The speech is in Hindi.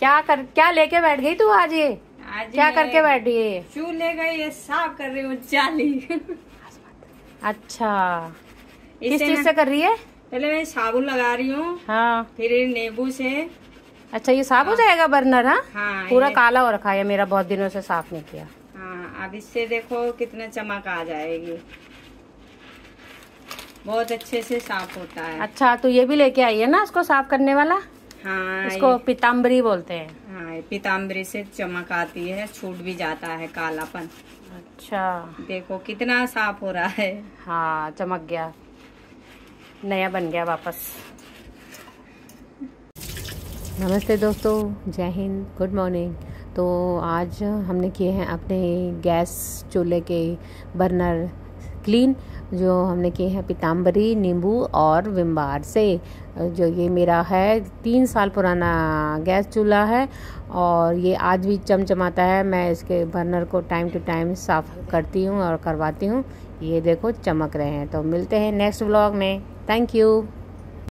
क्या कर क्या लेके बैठ गई तू आज ये आज क्या करके बैठ गई शू ले गई ये साफ कर रही हूँ चाली अच्छा किस चीज से कर रही है पहले मैं साबुन लगा रही हूँ हाँ फिर नींबू से अच्छा ये साफ हो हाँ। जाएगा बर्नर हाँ, हाँ पूरा काला हो रखा है मेरा बहुत दिनों से साफ नहीं किया हाँ अब इससे देखो कितना चमक आ जाएगी बहुत अच्छे से साफ होता है अच्छा तो ये भी लेके आई है ना उसको साफ करने वाला हाँ इसको पीताम्बरी बोलते हैं हाँ पीताम्बरी से चमक आती है छूट भी जाता है कालापन अच्छा देखो कितना साफ हो रहा है हाँ चमक गया नया बन गया वापस नमस्ते दोस्तों जय हिंद गुड मॉर्निंग तो आज हमने किए हैं अपने गैस चूल्हे के बर्नर क्लीन जो हमने किए हैं पीताम्बरी नींबू और विम्बार से जो ये मेरा है तीन साल पुराना गैस चूल्हा है और ये आज भी चमचमाता है मैं इसके बर्नर को टाइम टू टाइम साफ़ करती हूँ और करवाती हूँ ये देखो चमक रहे हैं तो मिलते हैं नेक्स्ट ब्लॉग में थैंक यू